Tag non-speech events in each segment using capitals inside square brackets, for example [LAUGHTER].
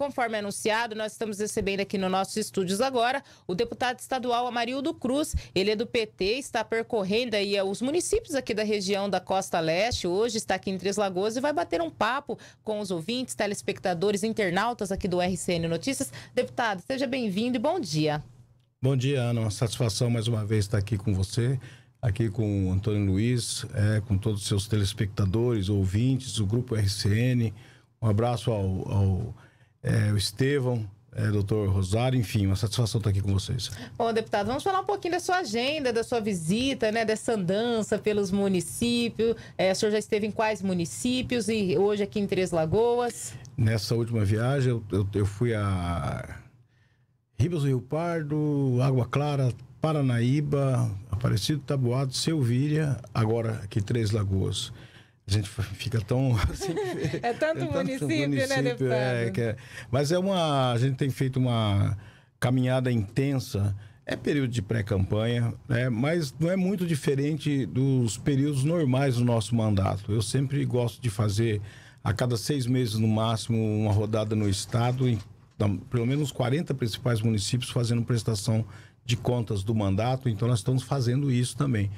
Conforme anunciado, nós estamos recebendo aqui nos nossos estúdios agora o deputado estadual Amarildo Cruz. Ele é do PT, está percorrendo aí eh, os municípios aqui da região da Costa Leste. Hoje está aqui em Três Lagoas e vai bater um papo com os ouvintes, telespectadores, internautas aqui do RCN Notícias. Deputado, seja bem-vindo e bom dia. Bom dia, Ana. Uma satisfação mais uma vez estar aqui com você, aqui com o Antônio Luiz, é, com todos os seus telespectadores, ouvintes, o Grupo RCN. Um abraço ao, ao é, o Estevão, é, doutor Rosário, enfim, uma satisfação estar aqui com vocês. Bom, deputado, vamos falar um pouquinho da sua agenda, da sua visita, né, dessa andança pelos municípios. É, o senhor já esteve em quais municípios e hoje aqui em Três Lagoas? Nessa última viagem, eu, eu, eu fui a Ribas do Rio Pardo, Água Clara, Paranaíba, Aparecido Taboado, Selvíria, agora aqui Três Lagoas a gente fica tão. [LAUGHS] Assim, é tanto, é tanto município, né, município, né, deputado? É, é, mas é uma. A gente tem feito uma caminhada intensa. É período de pré-campanha, né? mas não é muito diferente dos períodos normais do nosso mandato. Eu sempre gosto de fazer, a cada seis meses no máximo, uma rodada no Estado, em pelo menos 40 principais municípios fazendo prestação de contas do mandato, então nós estamos fazendo isso também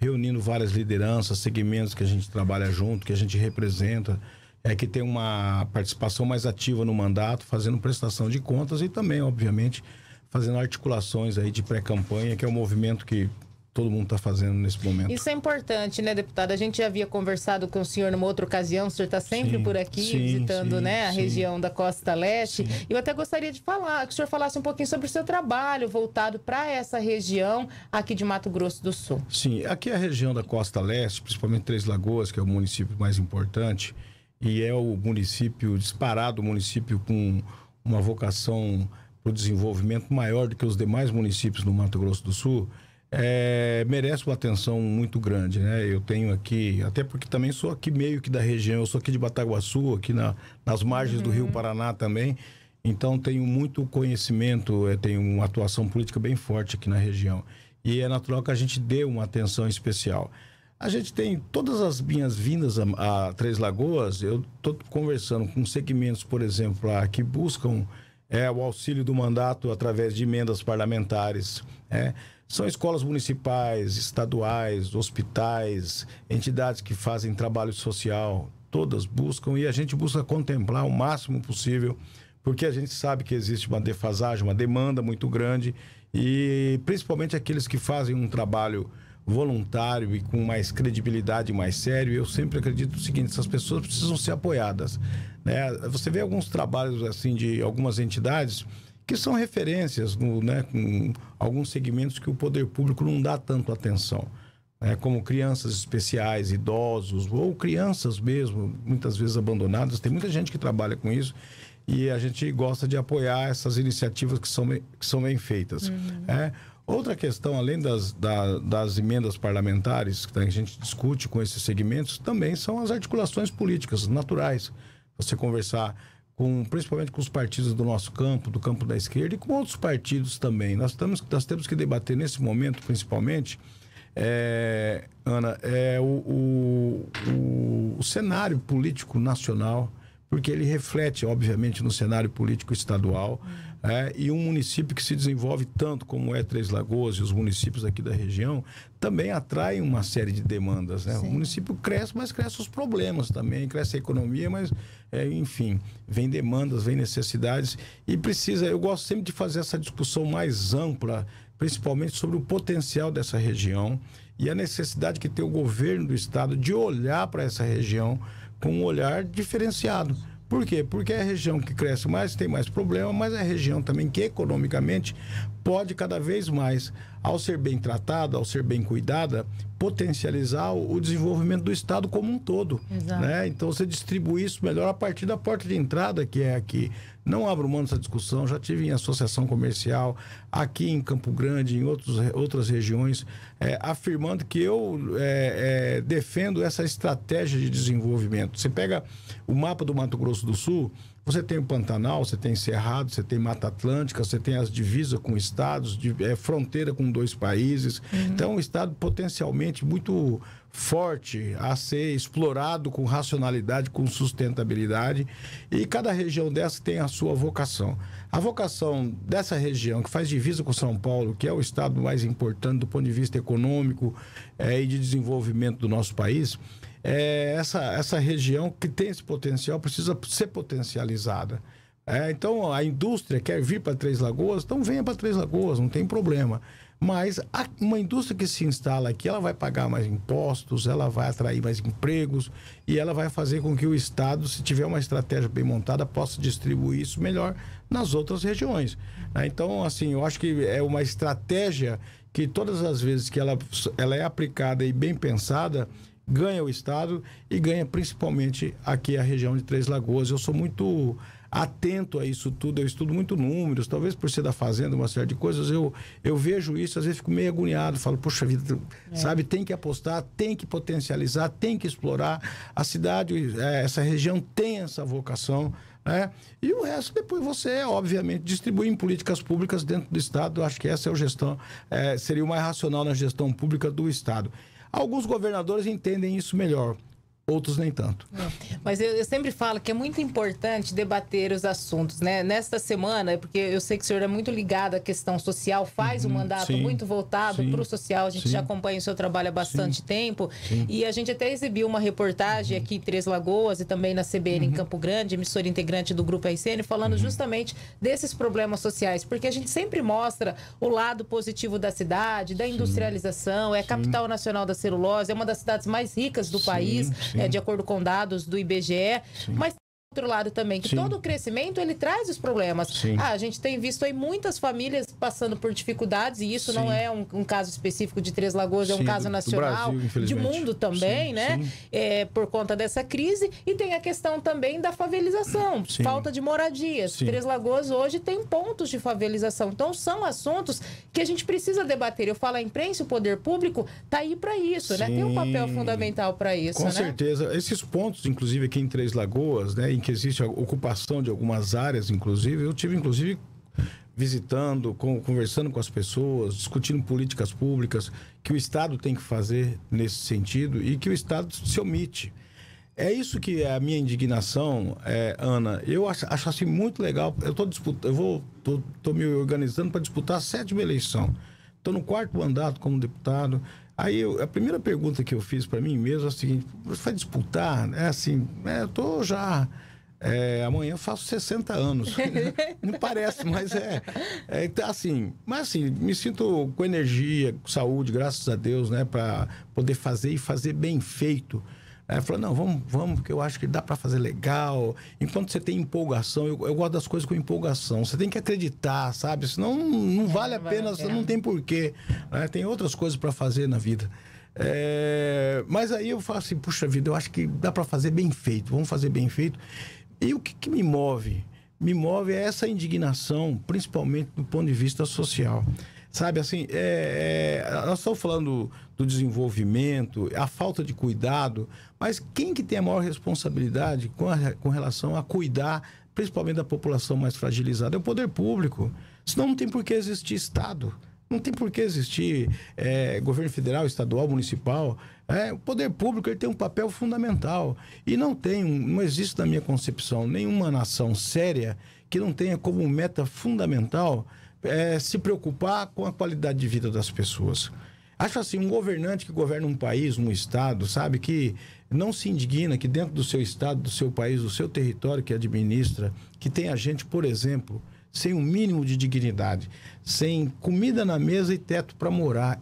reunindo várias lideranças, segmentos que a gente trabalha junto, que a gente representa, é que tem uma participação mais ativa no mandato, fazendo prestação de contas e também, obviamente, fazendo articulações aí de pré-campanha, que é um movimento que todo mundo está fazendo nesse momento. Isso é importante, né, deputado? A gente já havia conversado com o senhor numa outra ocasião, o senhor está sempre sim, por aqui, sim, visitando sim, né, a região da Costa Leste. Eu até gostaria de falar, que o senhor falasse um pouquinho sobre o seu trabalho voltado para essa região aqui de Mato Grosso do Sul. Sim, aqui é a região da Costa Leste, principalmente Três Lagoas, que é o município mais importante, e é o município, disparado, o município com uma vocação para o desenvolvimento maior do que os demais municípios do Mato Grosso do Sul é, merece uma atenção muito grande, né? Eu tenho aqui, até porque também sou aqui meio que da região, eu sou aqui de Bataguaçu, aqui na, nas margens uhum. do Rio uhum. Paraná também, então tenho muito conhecimento, é, tenho uma atuação política bem forte aqui na região. E é natural que a gente dê uma atenção especial. A gente tem todas as minhas vindas a, a Três Lagoas, eu estou conversando com segmentos, por exemplo, lá, que buscam é, o auxílio do mandato através de emendas parlamentares, né? São escolas municipais, estaduais, hospitais, entidades que fazem trabalho social, todas buscam e a gente busca contemplar o máximo possível, porque a gente sabe que existe uma defasagem, uma demanda muito grande e principalmente aqueles que fazem um trabalho voluntário e com mais credibilidade, mais sério. Eu sempre acredito o seguinte: essas pessoas precisam ser apoiadas. Né? Você vê alguns trabalhos assim de algumas entidades que são referências no, né, com alguns segmentos que o poder público não dá tanto atenção. Né, como crianças especiais, idosos, ou crianças mesmo, muitas vezes abandonadas. Tem muita gente que trabalha com isso e a gente gosta de apoiar essas iniciativas que são, que são bem feitas. Uhum. É. Outra questão, além das, da, das emendas parlamentares que a gente discute com esses segmentos, também são as articulações políticas naturais. Você conversar com, principalmente com os partidos do nosso campo, do campo da esquerda e com outros partidos também. Nós, estamos, nós temos que debater nesse momento, principalmente, é, Ana, é o, o, o, o cenário político nacional, porque ele reflete, obviamente, no cenário político estadual. Uhum é, e um município que se desenvolve tanto como é Três Lagoas e os municípios aqui da região também atraem uma série de demandas. Né? O município cresce, mas cresce os problemas também, cresce a economia, mas, é, enfim, vem demandas, vem necessidades e precisa. Eu gosto sempre de fazer essa discussão mais ampla, principalmente sobre o potencial dessa região e a necessidade que tem o governo do estado de olhar para essa região com um olhar diferenciado por quê? Porque é a região que cresce mais, tem mais problema, mas é a região também que economicamente pode cada vez mais, ao ser bem tratada, ao ser bem cuidada, potencializar o, desenvolvimento do Estado como um todo. Exato. Né? Então, você distribui isso melhor a partir da porta de entrada, que é aqui. Não abro mão dessa discussão, já tive em associação comercial, aqui em Campo Grande, em outros, outras regiões, é, afirmando que eu é, é, defendo essa estratégia de desenvolvimento. Você pega o mapa do Mato Grosso do Sul, você tem o Pantanal, você tem Cerrado, você tem Mata Atlântica, você tem as divisas com estados, de, é, fronteira com dois países. Uhum. Então, um estado potencialmente muito forte a ser explorado com racionalidade, com sustentabilidade. E cada região dessa tem a sua vocação. A vocação dessa região, que faz divisa com São Paulo, que é o estado mais importante do ponto de vista econômico é, e de desenvolvimento do nosso país, é, essa, essa região que tem esse potencial precisa ser potencializada. É, então, a indústria quer vir para Três Lagoas, então venha para Três Lagoas, não tem problema. Mas a, uma indústria que se instala aqui, ela vai pagar mais impostos, ela vai atrair mais empregos e ela vai fazer com que o Estado, se tiver uma estratégia bem montada, possa distribuir isso melhor nas outras regiões. Né? Então, assim, eu acho que é uma estratégia que todas as vezes que ela, ela é aplicada e bem pensada, ganha o Estado e ganha principalmente aqui a região de Três Lagoas. Eu sou muito atento a isso tudo, eu estudo muito números, talvez por ser da fazenda, uma série de coisas, eu, eu vejo isso, às vezes fico meio agoniado, falo, poxa vida, é. sabe, tem que apostar, tem que potencializar, tem que explorar. A cidade, é, essa região tem essa vocação, né? E o resto depois você, obviamente, distribui em políticas públicas dentro do Estado, eu acho que essa é a gestão, é, seria o mais racional na gestão pública do Estado. Alguns governadores entendem isso melhor outros nem tanto. É. Mas eu, eu, sempre falo que é muito importante debater os assuntos, né? Nesta semana, porque eu sei que o senhor é muito ligado à questão social, faz uhum, um mandato sim, muito voltado para o social, a gente sim, já acompanha o seu trabalho há bastante sim, tempo, e a gente até exibiu uma reportagem uhum. aqui em Três Lagoas e também na CBN uhum. em Campo Grande, emissora integrante do Grupo RCN, falando uhum. justamente desses problemas sociais, porque a gente sempre mostra o lado positivo da cidade, da industrialização, é a capital nacional da celulose, é uma das cidades mais ricas do país, é, de acordo com dados do IBGE. Sim. Mas outro lado também, que Sim. todo o crescimento ele traz os problemas. Ah, a gente tem visto aí muitas famílias passando por dificuldades, e isso Sim. não é um, um, caso específico de Três Lagoas, Sim, é um caso nacional, Brasil, de mundo também, né? É, por conta dessa crise. E tem a questão também da favelização, falta de moradias. Três Lagoas hoje tem pontos de favelização. Então, são assuntos que a gente precisa debater. Eu falo a imprensa, o poder público tá aí para isso, né? Tem um papel fundamental para isso. Com né? certeza. Esses pontos, inclusive aqui em Três Lagoas, né? em que existe a ocupação de algumas áreas, inclusive, eu tive inclusive visitando, conversando com as pessoas, discutindo políticas públicas que o Estado tem que fazer nesse sentido e que o Estado se omite. É isso que é a minha indignação, é, Ana. Eu acho, acho, assim muito legal. Eu estou disputando, eu vou, tô, tô me organizando para disputar a sétima eleição. Estou no quarto mandato como deputado. Aí eu, a primeira pergunta que eu fiz para mim mesmo é a seguinte: você vai disputar? É assim, é, eu estou já é, amanhã eu faço 60 anos. [LAUGHS] Não parece, mas é, é. Então, assim, mas assim, me sinto com energia, com saúde, graças a Deus, né? Para poder fazer e fazer bem feito. Aí falou, não, vamos, vamos, porque eu acho que dá para fazer legal. Enquanto você tem empolgação, eu, eu, gosto das coisas com empolgação. Você tem que acreditar, sabe? Senão não, é, vale é, a pena, não tem porquê. Né? Tem outras coisas para fazer na vida. É... mas aí eu falo assim, puxa vida, eu acho que dá para fazer bem feito. Vamos fazer bem feito. E o que, que me move? Me move é essa indignação, principalmente do ponto de vista social. Sabe assim, é, é, nós estamos falando do desenvolvimento, a falta de cuidado, mas quem que tem a maior responsabilidade com, a, com relação a cuidar, principalmente da população mais fragilizada, é o poder público. Senão não tem por que existir Estado. Não tem por que existir é, governo federal, estadual, municipal. É, o poder público ele tem um papel fundamental. E não tem, não existe na minha concepção nenhuma nação séria que não tenha como meta fundamental é, se preocupar com a qualidade de vida das pessoas. Acho assim, um governante que governa um país, um estado, sabe, que não se indigna que dentro do seu estado, do seu país, do seu território que administra, que tenha gente, por exemplo, sem o um mínimo de dignidade, sem comida na mesa e teto para morar.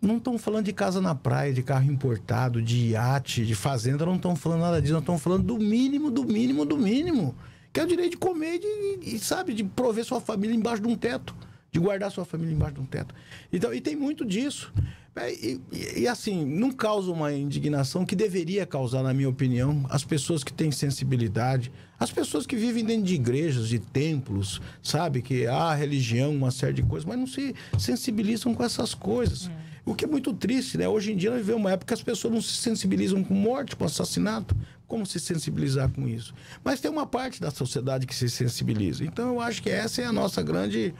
Não estão falando de casa na praia, de carro importado, de iate, de fazenda, não estão falando nada disso, não estão falando do mínimo, do mínimo, do mínimo. Que é o direito de comer e, sabe, de prover sua família embaixo de um teto, de guardar sua família embaixo de um teto. Então, e tem muito disso. É, e, e, assim, não causa uma indignação que deveria causar, na minha opinião, as pessoas que têm sensibilidade, as pessoas que vivem dentro de igrejas, de templos, sabe? Que há religião, uma série de coisas, mas não se sensibilizam com essas coisas. Hum. O que é muito triste, né? Hoje em dia nós vivemos uma época que as pessoas não se sensibilizam com morte, com assassinato, como se sensibilizar com isso. Mas tem uma parte da sociedade que se sensibiliza. Então, eu acho que essa é a nossa grande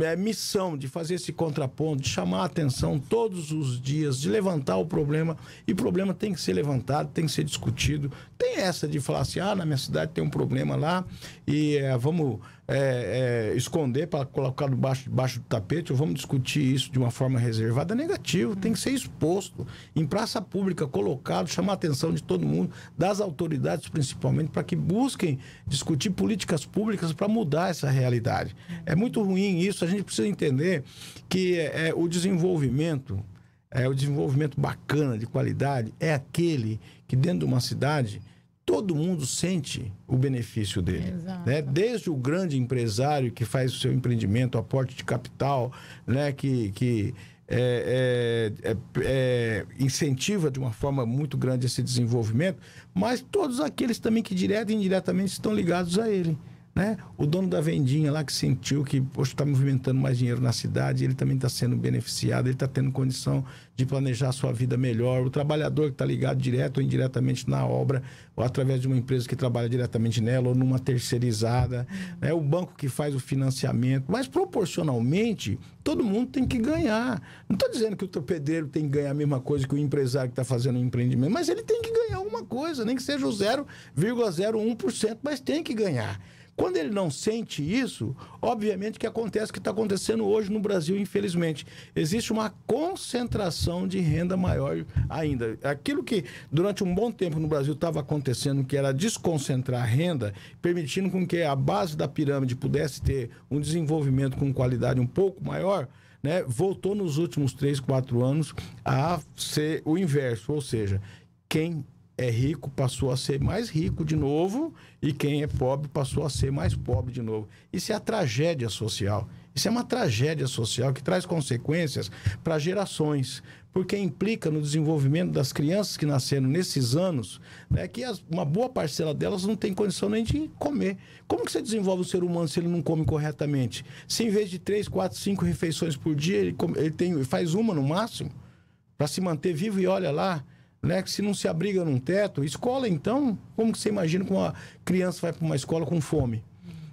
é, missão de fazer esse contraponto, de chamar a atenção todos os dias, de levantar o problema. E o problema tem que ser levantado, tem que ser discutido. Tem essa de falar assim: ah, na minha cidade tem um problema lá e é, vamos é, é, esconder para colocar debaixo, baixo do tapete ou vamos discutir isso de uma forma reservada é negativo. Tem que ser exposto em praça pública, colocado, chamar a atenção de todo mundo, das autoridades autoridades, principalmente, para que busquem discutir políticas públicas para mudar essa realidade. É muito ruim isso, a gente precisa entender que é, é o desenvolvimento, é, o desenvolvimento bacana, de qualidade, é aquele que dentro de uma cidade todo mundo sente o benefício dele. Né? Desde o grande empresário que faz o seu empreendimento, o aporte de capital, né? que, que é, é, é, é, incentiva de uma forma muito grande esse desenvolvimento, mas todos aqueles também que direto e indiretamente estão ligados a ele. Né? O dono da vendinha lá que sentiu que está movimentando mais dinheiro na cidade, ele também está sendo beneficiado, ele está tendo condição de planejar a sua vida melhor. O trabalhador que está ligado direto ou indiretamente na obra, ou através de uma empresa que trabalha diretamente nela, ou numa terceirizada, né? o banco que faz o financiamento. Mas proporcionalmente, todo mundo tem que ganhar. Não estou dizendo que o pedreiro tem que ganhar a mesma coisa que o empresário que está fazendo o empreendimento, mas ele tem que ganhar alguma coisa, nem que seja o 0,01%, mas tem que ganhar. Quando ele não sente isso, obviamente que acontece o que está acontecendo hoje no Brasil, infelizmente. Existe uma concentração de renda maior ainda. Aquilo que durante um bom tempo no Brasil estava acontecendo, que era desconcentrar a renda, permitindo com que a base da pirâmide pudesse ter um desenvolvimento com qualidade um pouco maior, né, voltou nos últimos três, quatro anos a ser o inverso, ou seja, quem é rico passou a ser mais rico de novo e quem é pobre passou a ser mais pobre de novo. Isso é a tragédia social. Isso é uma tragédia social que traz consequências para gerações, porque implica no desenvolvimento das crianças que nasceram nesses anos, né, que as, uma boa parcela delas não tem condição nem de comer. Como que você desenvolve o ser humano se ele não come corretamente? Se em vez de três, quatro, cinco refeições por dia, ele, come, ele tem, faz uma no máximo, para se manter vivo e olha lá, né? Que se não se abriga num teto, escola então, como que você imagina que uma criança vai para uma escola com fome?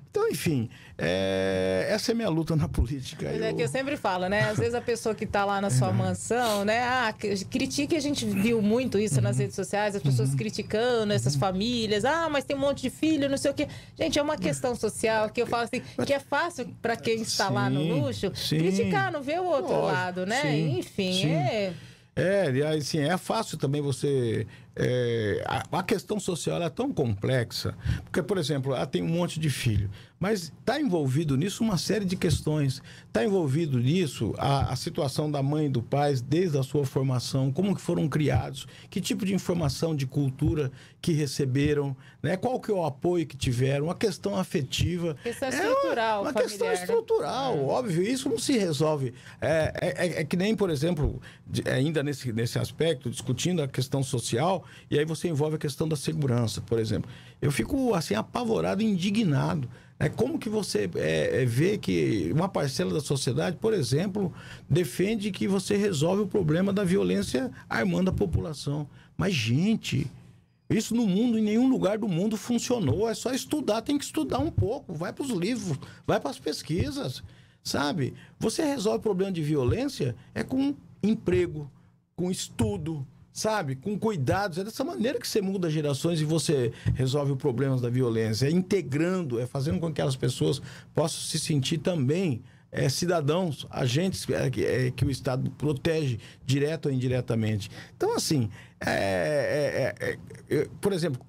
Então, enfim, é... essa é minha luta na política. Mas é eu... é que eu sempre falo, né? Às vezes a pessoa que está lá na sua é. mansão, né? Ah, critica, a gente viu muito isso uhum. nas redes sociais, as pessoas uhum. criticando essas uhum. famílias. Ah, mas tem um monte de filho, não sei o quê. Gente, é uma é. questão social que eu falo assim, que é fácil para quem está sim, lá no luxo sim. criticar, não ver o outro Lógico, lado, né? Sim, enfim, é. É, e assim, é fácil também você. É, a, a, questão social é tão complexa, porque, por exemplo, ela ah, tem um monte de filho. Mas está envolvido nisso uma série de questões. Está envolvido nisso a, a, situação da mãe e do pai desde a sua formação, como que foram criados, que tipo de informação de cultura que receberam, né? qual que é o apoio que tiveram, a questão afetiva. Isso é estrutural. Uma, uma questão né? estrutural, é. óbvio. Isso não se resolve. É, é, é, é que nem, por exemplo, de, ainda nesse, nesse aspecto, discutindo a questão social, e aí você envolve a questão da segurança, por exemplo. Eu fico assim apavorado, indignado é Como que você é, é, vê que uma parcela da sociedade, por exemplo, defende que você resolve o problema da violência armando a população? Mas, gente, isso no mundo, em nenhum lugar do mundo funcionou. É só estudar, tem que estudar um pouco. Vai para os livros, vai para as pesquisas, sabe? Você resolve o problema de violência é com emprego, com estudo, sabe, com cuidados. É dessa maneira que você muda gerações e você resolve os problemas da violência. É integrando, é fazendo com que aquelas pessoas possam se sentir também é, cidadãos, agentes é, é, que o Estado protege, direto ou indiretamente. Então, assim, é, é, é, eu, por exemplo,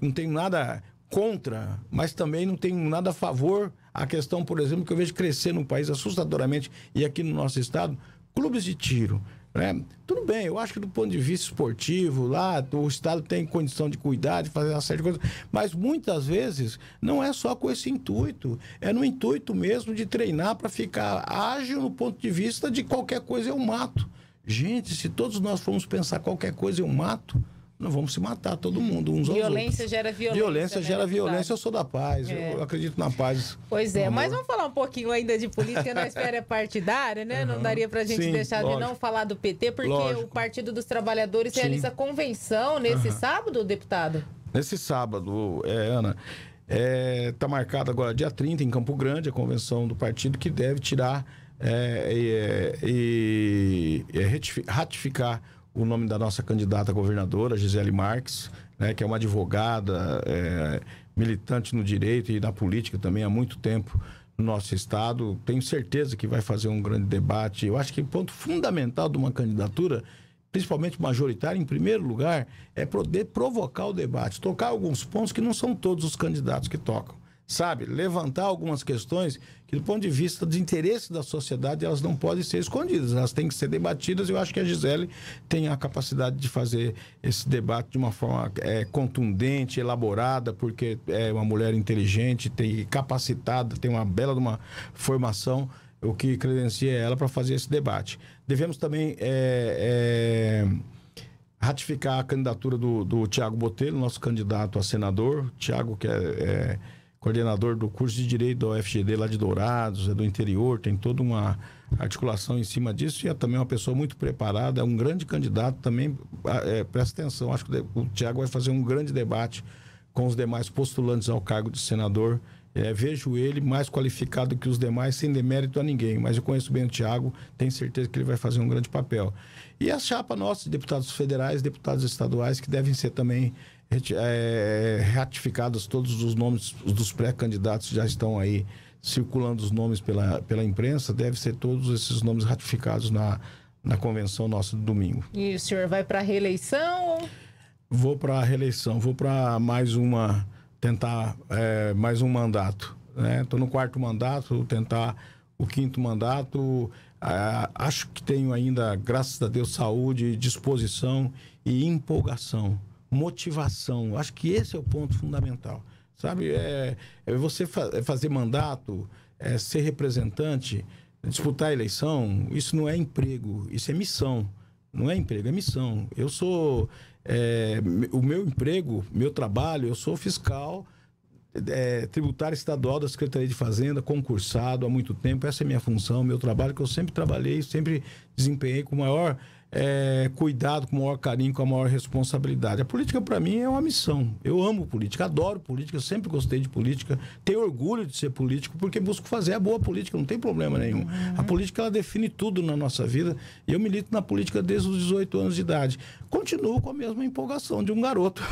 não tenho nada contra, mas também não tenho nada a favor a questão, por exemplo, que eu vejo crescer no país assustadoramente e aqui no nosso Estado, clubes de tiro. Né? Tudo bem, eu acho que do ponto de vista esportivo, lá o Estado tem condição de cuidar, de fazer uma série de coisas, mas muitas vezes não é só com esse intuito, é no intuito mesmo de treinar para ficar ágil no ponto de vista de qualquer coisa eu mato. Gente, se todos nós formos pensar qualquer coisa eu mato, não vamos se matar todo mundo, uns Violência gera violência. Violência né? gera violência, eu sou da paz, é. eu acredito na paz. Pois é, mas vamos falar um pouquinho ainda de política na esfera partidária, né? Uhum. Não daria pra gente Sim, deixar lógico. de não falar do PT, porque lógico. o Partido dos Trabalhadores Sim. realiza convenção nesse uhum. sábado, deputado? Nesse sábado, é, Ana. Está é, tá marcado agora dia 30 em Campo Grande a convenção do partido que deve tirar é, e é, ratificar o nome da nossa candidata a governadora, Gisele Marques, né, que é uma advogada, é, militante no direito e na política também há muito tempo no nosso estado. Tenho certeza que vai fazer um grande debate. Eu acho que o ponto fundamental de uma candidatura, principalmente majoritária, em primeiro lugar, é poder provocar o debate, tocar alguns pontos que não são todos os candidatos que tocam sabe, levantar algumas questões que, do ponto de vista de interesse da sociedade, elas não podem ser escondidas, elas têm que ser debatidas. Eu acho que a Gisele tem a capacidade de fazer esse debate de uma forma é, contundente, elaborada, porque é uma mulher inteligente, tem capacitada, tem uma bela uma formação, o que credencia ela para fazer esse debate. Devemos também é, é, ratificar a candidatura do, do Tiago Botelho, nosso candidato a senador. Tiago, que é, é coordenador do curso de Direito da UFGD lá de Dourados, é do interior, tem toda uma articulação em cima disso e é também uma pessoa muito preparada, é um grande candidato também, ah, é, presta atenção, acho que o Tiago vai fazer um grande debate com os demais postulantes ao cargo de senador. É, vejo ele mais qualificado que os demais, sem demérito a ninguém, mas eu conheço bem o Tiago, tenho certeza que ele vai fazer um grande papel. E a chapa nossa, de deputados federais, deputados estaduais, que devem ser também é, é, ratificados todos os nomes dos pré-candidatos já estão aí circulando os nomes pela, pela imprensa, deve ser todos esses nomes ratificados na, na convenção nossa do domingo. E o senhor vai para a reeleição? Vou para a reeleição, vou para mais uma, tentar é, mais um mandato. Estou né? no quarto mandato, tentar o quinto mandato. Ah, acho que tenho ainda, graças a Deus, saúde, disposição e empolgação motivação. Acho que esse é o ponto fundamental. Sabe, é, é você fa é fazer mandato, é ser representante, disputar a eleição, isso não é emprego, isso é missão. Não é emprego, é missão. Eu sou. É, o meu emprego, meu trabalho, eu sou fiscal é, tributário estadual da Secretaria de Fazenda, concursado há muito tempo. Essa é minha função, meu trabalho, que eu sempre trabalhei, sempre desempenhei com maior é, cuidado, com o maior carinho, com a maior responsabilidade. A política, para mim, é uma missão. Eu amo política, adoro política, sempre gostei de política, tenho orgulho de ser político, porque busco fazer a boa política, não tem problema nenhum. Uhum. A política, ela define tudo na nossa vida, e eu milito na política desde os 18 anos de idade. Continuo com a mesma empolgação de um garoto.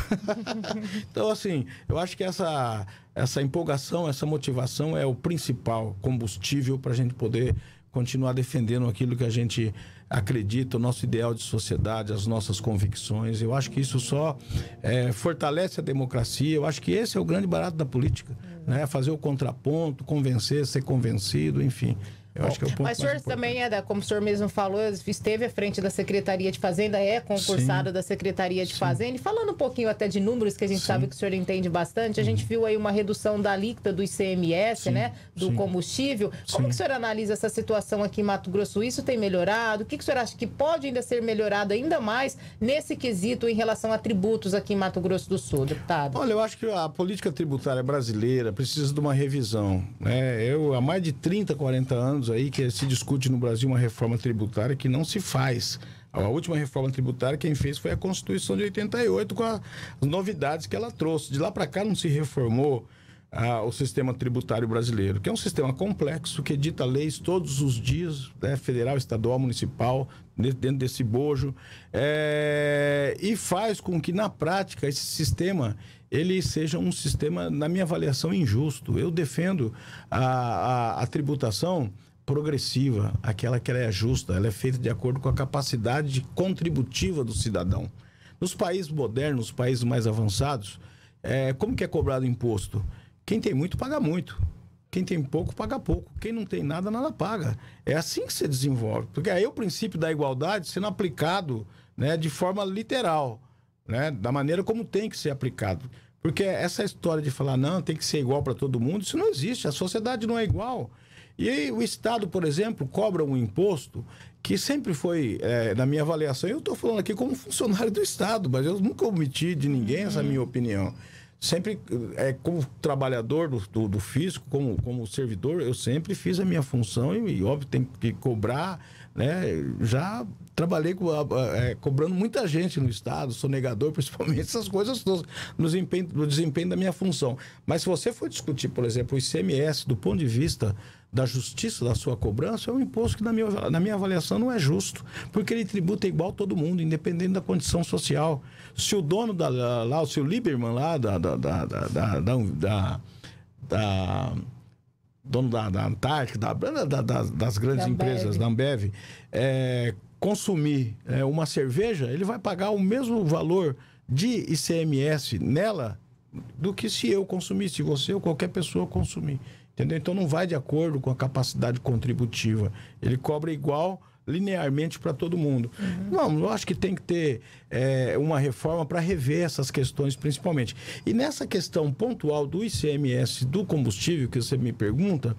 [LAUGHS] então, assim, eu acho que essa, essa empolgação, essa motivação é o principal combustível para a gente poder continuar defendendo aquilo que a gente acredita, o nosso ideal de sociedade, as nossas convicções. Eu acho que isso só é, fortalece a democracia. Eu acho que esse é o grande barato da política, né? Fazer o contraponto, convencer, ser convencido, enfim. Eu Bom, acho que é Mas o senhor também é da, como o senhor mesmo falou, esteve à frente da Secretaria de Fazenda, é concursado Sim. da Secretaria de Sim. Fazenda. E falando um pouquinho até de números, que a gente Sim. sabe que o senhor entende bastante, a gente uhum. viu aí uma redução da alíquota do ICMS, né? Do combustível. Como que o senhor analisa essa situação aqui em Mato Grosso? Isso tem melhorado? O que, que o senhor acha que pode ainda ser melhorado ainda mais nesse quesito em relação a tributos aqui em Mato Grosso do Sul, deputado? Olha, eu acho que a política tributária brasileira precisa de uma revisão. Né? Eu, há mais de 30, 40 anos, anos aí que se discute no Brasil uma reforma tributária que não se faz. A última reforma tributária quem fez foi a Constituição de 88 com a, as novidades que ela trouxe. De lá para cá não se reformou ah, o sistema tributário brasileiro, que é um sistema complexo que edita leis todos os dias, né, federal, estadual, municipal, dentro desse bojo, é, e faz com que na prática esse sistema ele seja um sistema, na minha avaliação, injusto. Eu defendo a, a, a tributação progressiva, aquela que é justa, ela é feita de acordo com a capacidade contributiva do cidadão. Nos países modernos, países mais avançados, é, como que é cobrado imposto? Quem tem muito, paga muito. Quem tem pouco, paga pouco. Quem não tem nada, nada paga. É assim que se desenvolve. Porque aí é o princípio da igualdade sendo aplicado né, de forma literal, né, da maneira como tem que ser aplicado. Porque essa história de falar, não, tem que ser igual para todo mundo, isso não existe. A sociedade não é igual. E aí, o Estado, por exemplo, cobra um imposto que sempre foi, é, na minha avaliação, eu estou falando aqui como funcionário do Estado, mas eu nunca omiti de ninguém essa minha opinião. Sempre, é, como trabalhador do, do, do fisco, como, como servidor, eu sempre fiz a minha função e, e óbvio, tem que cobrar. Né? Já trabalhei é, cobrando muita gente no Estado, sou negador, [LAUGHS] principalmente, essas coisas todas, no desempenho, no desempenho da minha função. Mas se você for discutir, por exemplo, o ICMS do ponto de vista da justiça da sua cobrança é um imposto que, na minha, na minha avaliação, não é justo, porque ele tributa igual todo mundo, independente da condição social. Se o dono da, lá, o seu Lieberman lá, da, da, da, da, da, dono da, da Antártica, da, da, das grandes empresas, da Ambev, é, consumir é, uma cerveja, ele vai pagar o mesmo valor de ICMS nela do que se eu consumir, se você ou qualquer pessoa consumir. Entendeu? Então não vai de acordo com a capacidade contributiva. Ele cobra igual linearmente para todo mundo. Uhum. Não, eu acho que tem que ter é, uma reforma para rever essas questões, principalmente. E nessa questão pontual do ICMS do combustível, que você me pergunta,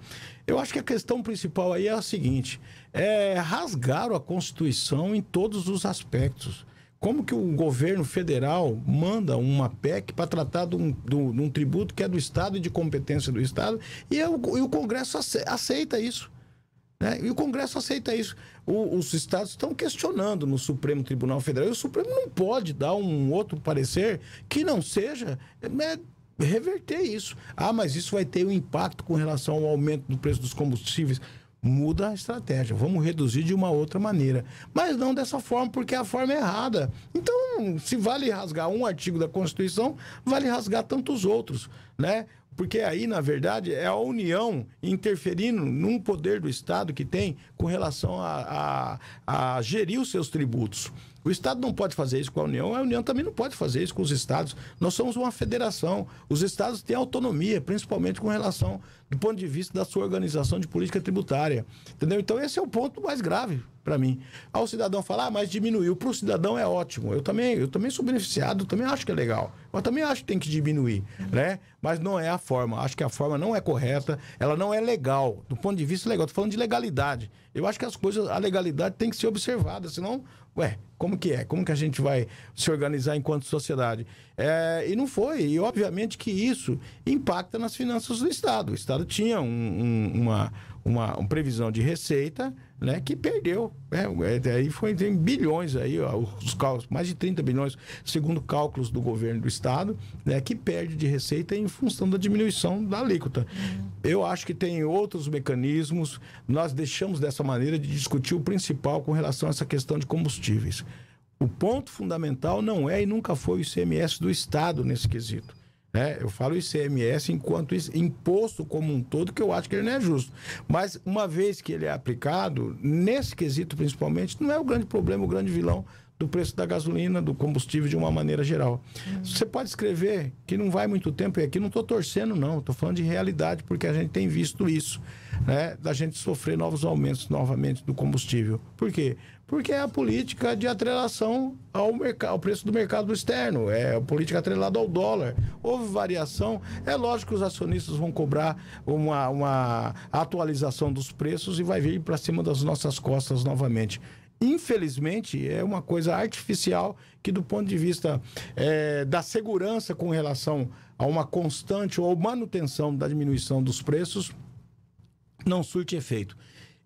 eu acho que a questão principal aí é a seguinte: é, rasgaram a Constituição em todos os aspectos como que o governo federal manda uma PEC para tratar de um, de um, tributo que é do Estado e de competência do Estado, e, é o, e o Congresso aceita isso. Né? E o Congresso aceita isso. O, os estados estão questionando no Supremo Tribunal Federal. E o Supremo não pode dar um outro parecer que não seja né, reverter isso. Ah, mas isso vai ter um impacto com relação ao aumento do preço dos combustíveis muda a estratégia. Vamos reduzir de uma outra maneira. Mas não dessa forma, porque a forma é errada. Então, se vale rasgar um artigo da Constituição, vale rasgar tantos outros, né? Porque aí, na verdade, é a União interferindo num poder do Estado que tem com relação a, a, a gerir os seus tributos. O Estado não pode fazer isso com a União, a União também não pode fazer isso com os Estados. Nós somos uma federação. Os Estados têm autonomia, principalmente com relação do ponto de vista da sua organização de política tributária. Entendeu? Então, esse é o ponto mais grave para mim. Ao cidadão falar, ah, mas diminuiu. Para o cidadão é ótimo. Eu também, eu também sou beneficiado, também acho que é legal. Eu também acho que tem que diminuir, né? Mas não é a forma. Acho que a forma não é correta, ela não é legal. Do ponto de vista legal, estou falando de legalidade. Eu acho que as coisas, a legalidade tem que ser observada, senão Ué, como que é? Como que a gente vai se organizar enquanto sociedade? É, e não foi. E obviamente que isso impacta nas finanças do Estado. O Estado tinha um, um, uma, uma, uma previsão de receita né, que perdeu. Né? É, aí foi em bilhões aí, ó, os cálculos, mais de 30 bilhões, segundo cálculos do governo do estado, né, que perde de receita em função da diminuição da alíquota. Uhum. Eu acho que tem outros mecanismos. Nós deixamos dessa maneira de discutir o principal com relação a essa questão de combustíveis. O ponto fundamental não é e nunca foi o ICMS do Estado nesse quesito. Né? Eu falo ICMS enquanto isso, imposto como um todo, que eu acho que ele não é justo. Mas uma vez que ele é aplicado, nesse quesito principalmente, não é o grande problema, o grande vilão do preço da gasolina, do combustível de uma maneira geral. Uhum. Você pode escrever que não vai muito tempo, e aqui não estou torcendo, não, estou falando de realidade, porque a gente tem visto isso, né? Da gente sofrer novos aumentos novamente do combustível. Por quê? Porque é a política de atrelação ao, ao preço do mercado externo, é a política atrelada ao dólar. Houve variação, é lógico que os acionistas vão cobrar uma, uma atualização dos preços e vai vir para cima das nossas costas novamente infelizmente, é uma coisa artificial que, do ponto de vista é, da segurança com relação a uma constante ou manutenção da diminuição dos preços, não surte efeito.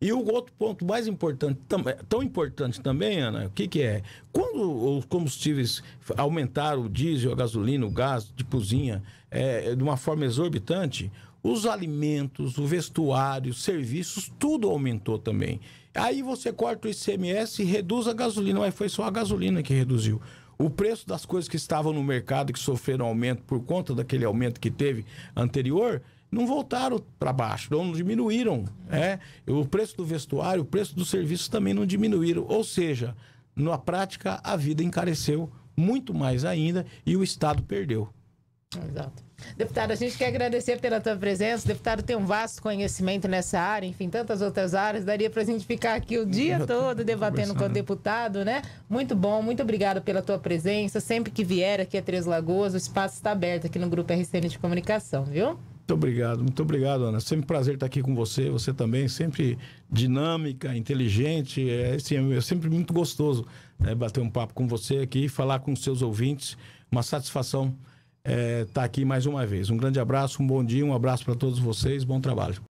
E o outro ponto mais importante, é, tão importante também, Ana, o que, que é? Quando os combustíveis aumentaram o diesel, a gasolina, o gás de cozinha é, é, de uma forma exorbitante, os alimentos, o vestuário, os serviços, tudo aumentou também. Aí você corta o ICMS e reduz a gasolina, mas foi só a gasolina que reduziu. O preço das coisas que estavam no mercado, que sofreram aumento por conta daquele aumento que teve anterior, não voltaram para baixo, não diminuíram. Né? O preço do vestuário, o preço do serviço também não diminuíram. Ou seja, na prática, a vida encareceu muito mais ainda e o Estado perdeu. Exato. Deputado, a gente quer agradecer pela tua presença. O deputado tem um vasto conhecimento nessa área, enfim, tantas outras áreas. Daria para a gente ficar aqui o dia todo debatendo com o deputado, né? Muito bom, muito obrigado pela tua presença. Sempre que vier aqui a Três Lagoas, o espaço está aberto aqui no Grupo RCN de Comunicação, viu? Muito obrigado, muito obrigado, Ana. Sempre um prazer estar aqui com você. Você também, sempre dinâmica, inteligente. É, assim, é, é sempre muito gostoso né, bater um papo com você aqui, falar com os seus ouvintes. Uma satisfação estar é, tá aqui mais uma vez. Um grande abraço, um bom dia, um abraço para todos vocês, bom trabalho.